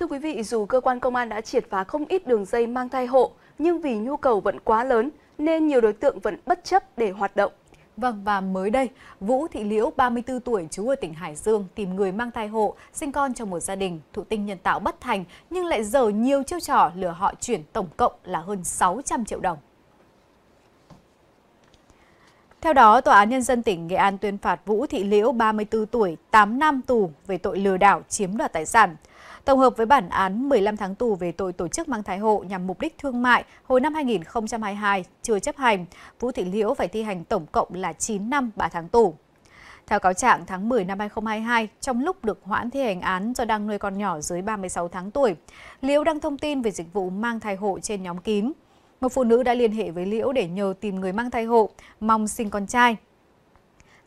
Thưa quý vị, dù cơ quan công an đã triệt phá không ít đường dây mang thai hộ, nhưng vì nhu cầu vẫn quá lớn nên nhiều đối tượng vẫn bất chấp để hoạt động. Vâng, và mới đây, Vũ Thị Liễu, 34 tuổi, trú ở tỉnh Hải Dương, tìm người mang thai hộ, sinh con trong một gia đình, thụ tinh nhân tạo bất thành, nhưng lại dở nhiều chiêu trò lừa họ chuyển tổng cộng là hơn 600 triệu đồng. Theo đó, Tòa án Nhân dân tỉnh Nghệ An tuyên phạt Vũ Thị Liễu, 34 tuổi, 8 năm tù về tội lừa đảo chiếm đoạt tài sản tổng hợp với bản án 15 tháng tù về tội tổ chức mang thai hộ nhằm mục đích thương mại hồi năm 2022 chưa chấp hành, Vũ Thị Liễu phải thi hành tổng cộng là 9 năm 3 tháng tù. Theo cáo trạng, tháng 10 năm 2022, trong lúc được hoãn thi hành án do đang nuôi con nhỏ dưới 36 tháng tuổi, Liễu đăng thông tin về dịch vụ mang thai hộ trên nhóm kín. Một phụ nữ đã liên hệ với Liễu để nhờ tìm người mang thai hộ, mong sinh con trai.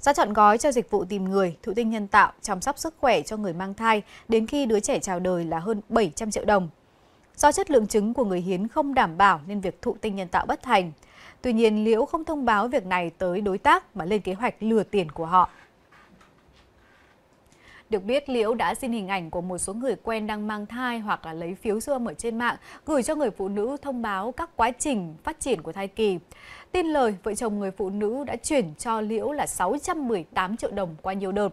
Giá chọn gói cho dịch vụ tìm người, thụ tinh nhân tạo, chăm sóc sức khỏe cho người mang thai đến khi đứa trẻ chào đời là hơn 700 triệu đồng. Do chất lượng trứng của người hiến không đảm bảo nên việc thụ tinh nhân tạo bất thành. Tuy nhiên, Liễu không thông báo việc này tới đối tác mà lên kế hoạch lừa tiền của họ. Được biết, Liễu đã xin hình ảnh của một số người quen đang mang thai hoặc là lấy phiếu siêu âm ở trên mạng, gửi cho người phụ nữ thông báo các quá trình phát triển của thai kỳ. Tin lời, vợ chồng người phụ nữ đã chuyển cho Liễu là 618 triệu đồng qua nhiều đợt.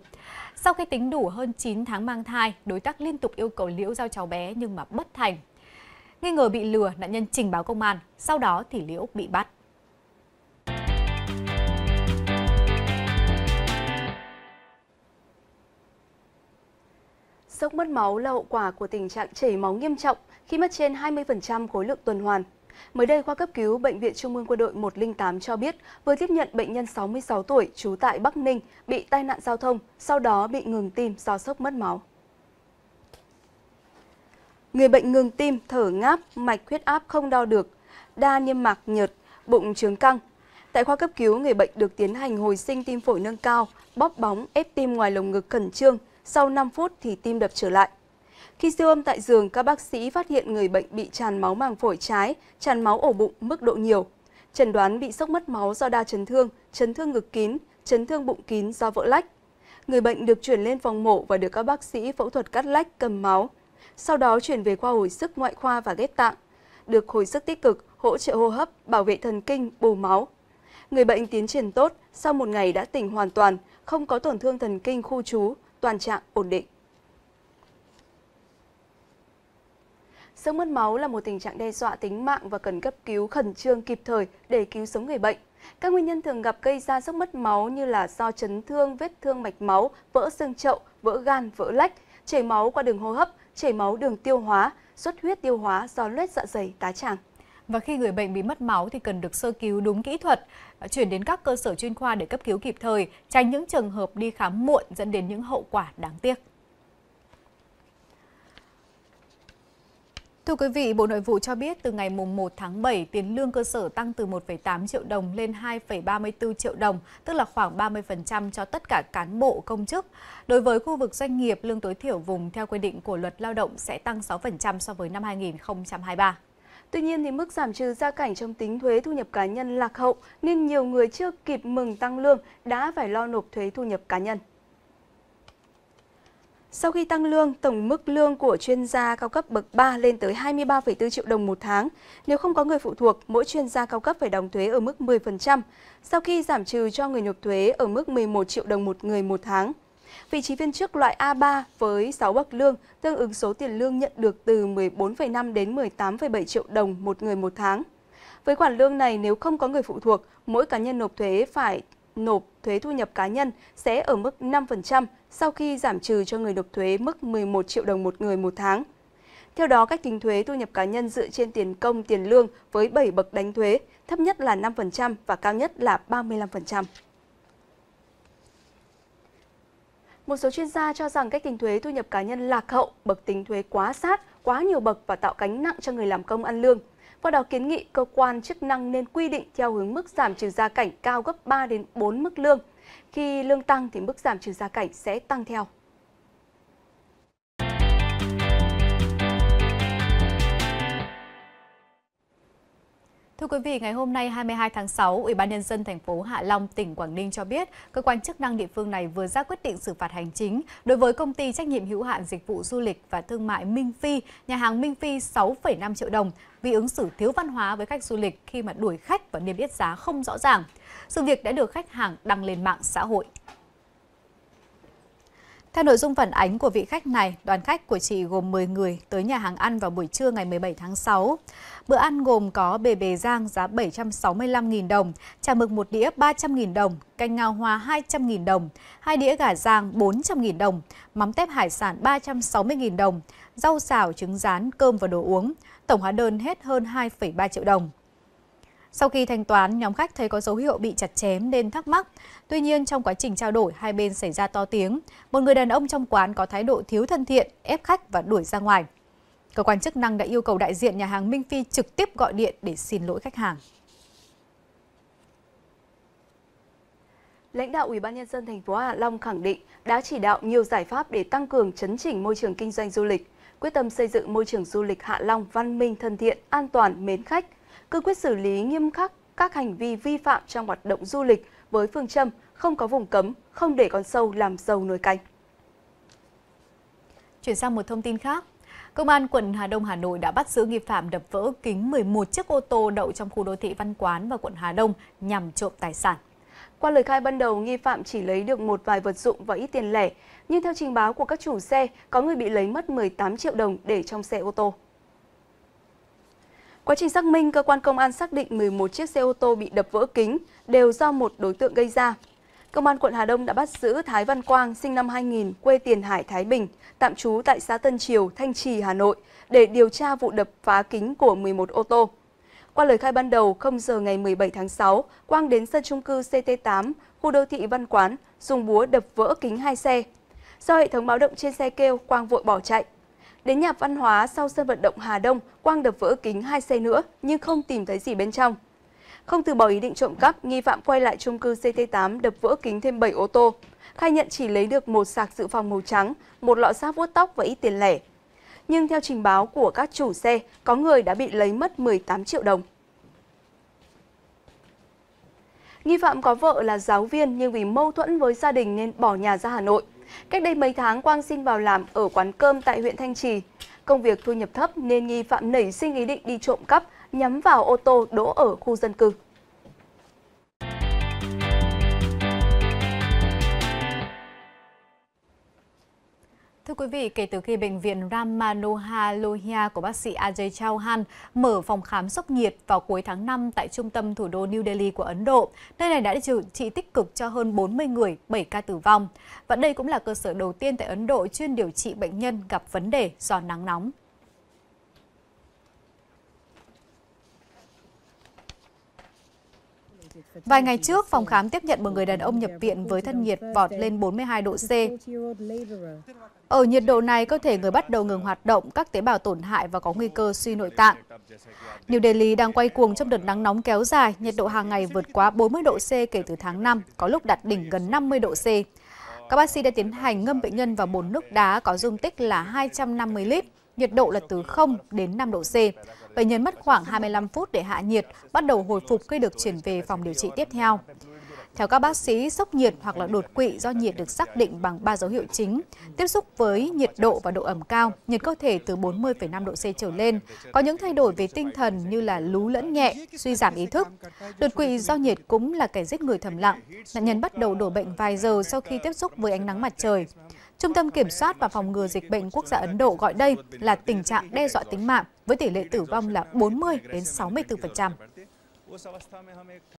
Sau khi tính đủ hơn 9 tháng mang thai, đối tác liên tục yêu cầu Liễu giao cháu bé nhưng mà bất thành. Nghi ngờ bị lừa, nạn nhân trình báo công an, sau đó thì Liễu bị bắt. Sốc mất máu là hậu quả của tình trạng chảy máu nghiêm trọng khi mất trên 20% khối lượng tuần hoàn. Mới đây khoa cấp cứu Bệnh viện Trung ương Quân đội 108 cho biết vừa tiếp nhận bệnh nhân 66 tuổi trú tại Bắc Ninh bị tai nạn giao thông, sau đó bị ngừng tim do sốc mất máu. Người bệnh ngừng tim, thở ngáp, mạch huyết áp không đo được, đa niêm mạc nhợt, bụng trướng căng. Tại khoa cấp cứu, người bệnh được tiến hành hồi sinh tim phổi nâng cao, bóp bóng, ép tim ngoài lồng ngực khẩn trương, sau 5 phút thì tim đập trở lại. Khi siêu âm tại giường, các bác sĩ phát hiện người bệnh bị tràn máu màng phổi trái, tràn máu ổ bụng mức độ nhiều. trần đoán bị sốc mất máu do đa chấn thương, chấn thương ngực kín, chấn thương bụng kín do vỡ lách. Người bệnh được chuyển lên phòng mổ và được các bác sĩ phẫu thuật cắt lách cầm máu. Sau đó chuyển về khoa hồi sức ngoại khoa và ghép tạng. Được hồi sức tích cực, hỗ trợ hô hấp, bảo vệ thần kinh, bù máu. Người bệnh tiến triển tốt, sau một ngày đã tỉnh hoàn toàn, không có tổn thương thần kinh khu trú, toàn trạng ổn định. Sốc mất máu là một tình trạng đe dọa tính mạng và cần cấp cứu khẩn trương kịp thời để cứu sống người bệnh. Các nguyên nhân thường gặp gây ra sốc mất máu như là do chấn thương, vết thương mạch máu, vỡ xương chậu, vỡ gan, vỡ lách, chảy máu qua đường hô hấp, chảy máu đường tiêu hóa, xuất huyết tiêu hóa do loét dạ dày, tá tràng. Và khi người bệnh bị mất máu thì cần được sơ cứu đúng kỹ thuật, à, chuyển đến các cơ sở chuyên khoa để cấp cứu kịp thời, tránh những trường hợp đi khám muộn dẫn đến những hậu quả đáng tiếc. Thưa quý vị, Bộ Nội vụ cho biết từ ngày 1 tháng 7, tiền lương cơ sở tăng từ 1,8 triệu đồng lên 2,34 triệu đồng, tức là khoảng 30% cho tất cả cán bộ công chức. Đối với khu vực doanh nghiệp, lương tối thiểu vùng theo quy định của luật lao động sẽ tăng 6% so với năm 2023. Tuy nhiên, thì mức giảm trừ gia cảnh trong tính thuế thu nhập cá nhân lạc hậu nên nhiều người chưa kịp mừng tăng lương đã phải lo nộp thuế thu nhập cá nhân. Sau khi tăng lương, tổng mức lương của chuyên gia cao cấp bậc 3 lên tới 23,4 triệu đồng một tháng. Nếu không có người phụ thuộc, mỗi chuyên gia cao cấp phải đóng thuế ở mức 10%, sau khi giảm trừ cho người nộp thuế ở mức 11 triệu đồng một người một tháng. Vị trí viên chức loại A3 với 6 bậc lương, tương ứng số tiền lương nhận được từ 14,5 đến 18,7 triệu đồng một người một tháng. Với khoản lương này, nếu không có người phụ thuộc, mỗi cá nhân nộp thuế phải nộp thuế thu nhập cá nhân sẽ ở mức 5% sau khi giảm trừ cho người nộp thuế mức 11 triệu đồng một người một tháng. Theo đó, cách tính thuế thu nhập cá nhân dựa trên tiền công, tiền lương với 7 bậc đánh thuế, thấp nhất là 5% và cao nhất là 35%. Một số chuyên gia cho rằng cách tính thuế thu nhập cá nhân lạc hậu, bậc tính thuế quá sát, quá nhiều bậc và tạo gánh nặng cho người làm công ăn lương. Qua đó kiến nghị cơ quan chức năng nên quy định theo hướng mức giảm trừ gia cảnh cao gấp 3 đến 4 mức lương. Khi lương tăng thì mức giảm trừ gia cảnh sẽ tăng theo. Thưa quý vị, ngày hôm nay 22 tháng 6, Ủy ban nhân dân thành phố Hạ Long, tỉnh Quảng Ninh cho biết, cơ quan chức năng địa phương này vừa ra quyết định xử phạt hành chính đối với công ty trách nhiệm hữu hạn dịch vụ du lịch và thương mại Minh Phi, nhà hàng Minh Phi 6,5 triệu đồng vì ứng xử thiếu văn hóa với khách du lịch khi mà đuổi khách và niêm yết giá không rõ ràng. Sự việc đã được khách hàng đăng lên mạng xã hội. Theo nội dung phản ánh của vị khách này, đoàn khách của chị gồm 10 người tới nhà hàng ăn vào buổi trưa ngày 17 tháng 6. Bữa ăn gồm có bề bề rang giá 765.000 đồng, chả mực một đĩa 300.000 đồng, canh ngao hoa 200.000 đồng, hai đĩa gà rang 400.000 đồng, mắm tép hải sản 360.000 đồng, rau xào, trứng rán, cơm và đồ uống. Tổng hóa đơn hết hơn 2,3 triệu đồng. Sau khi thanh toán, nhóm khách thấy có dấu hiệu bị chặt chém nên thắc mắc. Tuy nhiên, trong quá trình trao đổi, hai bên xảy ra to tiếng. Một người đàn ông trong quán có thái độ thiếu thân thiện, ép khách và đuổi ra ngoài. Cơ quan chức năng đã yêu cầu đại diện nhà hàng Minh Phi trực tiếp gọi điện để xin lỗi khách hàng. Lãnh đạo Ủy ban nhân dân thành phố Hạ Long khẳng định đã chỉ đạo nhiều giải pháp để tăng cường chấn chỉnh môi trường kinh doanh du lịch, quyết tâm xây dựng môi trường du lịch Hạ Long văn minh thân thiện, an toàn, mến khách, cương quyết xử lý nghiêm khắc các hành vi vi phạm trong hoạt động du lịch với phương châm không có vùng cấm, không để con sâu làm dầu nồi canh. Chuyển sang một thông tin khác. Công an quận Hà Đông Hà Nội đã bắt giữ nghi phạm đập vỡ kính 11 chiếc ô tô đậu trong khu đô thị Văn Quán và quận Hà Đông nhằm trộm tài sản. Qua lời khai ban đầu, nghi phạm chỉ lấy được một vài vật dụng và ít tiền lẻ, nhưng theo trình báo của các chủ xe, có người bị lấy mất 18 triệu đồng để trong xe ô tô. Quá trình xác minh, cơ quan công an xác định 11 chiếc xe ô tô bị đập vỡ kính đều do một đối tượng gây ra. Công an quận Hà Đông đã bắt giữ Thái Văn Quang, sinh năm 2000, quê Tiền Hải, Thái Bình, tạm trú tại xã Tân Triều, Thanh Trì, Hà Nội, để điều tra vụ đập phá kính của 11 ô tô. Qua lời khai ban đầu, 0 giờ ngày 17 tháng 6, Quang đến sân trung cư CT8, khu đô thị Văn Quán, dùng búa đập vỡ kính hai xe. Do hệ thống báo động trên xe kêu, Quang vội bỏ chạy, Đến nhà văn hóa sau sân vận động Hà Đông, Quang đập vỡ kính hai xe nữa nhưng không tìm thấy gì bên trong. Không từ bỏ ý định trộm cắp, nghi phạm quay lại chung cư CT8 đập vỡ kính thêm 7 ô tô. Khai nhận chỉ lấy được một sạc dự phòng màu trắng, một lọ sáp vuốt tóc và ít tiền lẻ. Nhưng theo trình báo của các chủ xe, có người đã bị lấy mất 18 triệu đồng. Nghi phạm có vợ là giáo viên nhưng vì mâu thuẫn với gia đình nên bỏ nhà ra Hà Nội. Cách đây mấy tháng, Quang xin vào làm ở quán cơm tại huyện Thanh Trì. Công việc thu nhập thấp nên nghi phạm nảy sinh ý định đi trộm cắp nhắm vào ô tô đỗ ở khu dân cư. Thưa quý vị, kể từ khi bệnh viện Ramanoha Lohia của bác sĩ Ajay Chauhan mở phòng khám sốc nhiệt vào cuối tháng 5 tại trung tâm thủ đô New Delhi của Ấn Độ, nơi này đã điều trị tích cực cho hơn 40 người, 7 ca tử vong. Và đây cũng là cơ sở đầu tiên tại Ấn Độ chuyên điều trị bệnh nhân gặp vấn đề do nắng nóng. Vài ngày trước, phòng khám tiếp nhận một người đàn ông nhập viện với thân nhiệt vọt lên 42 độ C. Ở nhiệt độ này, cơ thể người bắt đầu ngừng hoạt động, các tế bào tổn hại và có nguy cơ suy nội tạng. New Delhi đang quay cuồng trong đợt nắng nóng kéo dài, nhiệt độ hàng ngày vượt quá 40 độ C kể từ tháng 5, có lúc đạt đỉnh gần 50 độ C. Các bác sĩ đã tiến hành ngâm bệnh nhân vào bồn nước đá có dung tích là 250 lít nhiệt độ là từ 0 đến 5 độ C. Bệnh nhân mất khoảng 25 phút để hạ nhiệt, bắt đầu hồi phục khi được chuyển về phòng điều trị tiếp theo. Theo các bác sĩ, sốc nhiệt hoặc là đột quỵ do nhiệt được xác định bằng 3 dấu hiệu chính. Tiếp xúc với nhiệt độ và độ ẩm cao, nhiệt cơ thể từ 40,5 độ C trở lên, có những thay đổi về tinh thần như là lú lẫn nhẹ, suy giảm ý thức. Đột quỵ do nhiệt cũng là kẻ giết người thầm lặng. Nạn nhân bắt đầu đổ bệnh vài giờ sau khi tiếp xúc với ánh nắng mặt trời. Trung tâm Kiểm soát và Phòng ngừa Dịch bệnh Quốc gia Ấn Độ gọi đây là tình trạng đe dọa tính mạng với tỷ lệ tử vong là 40 đến 64%.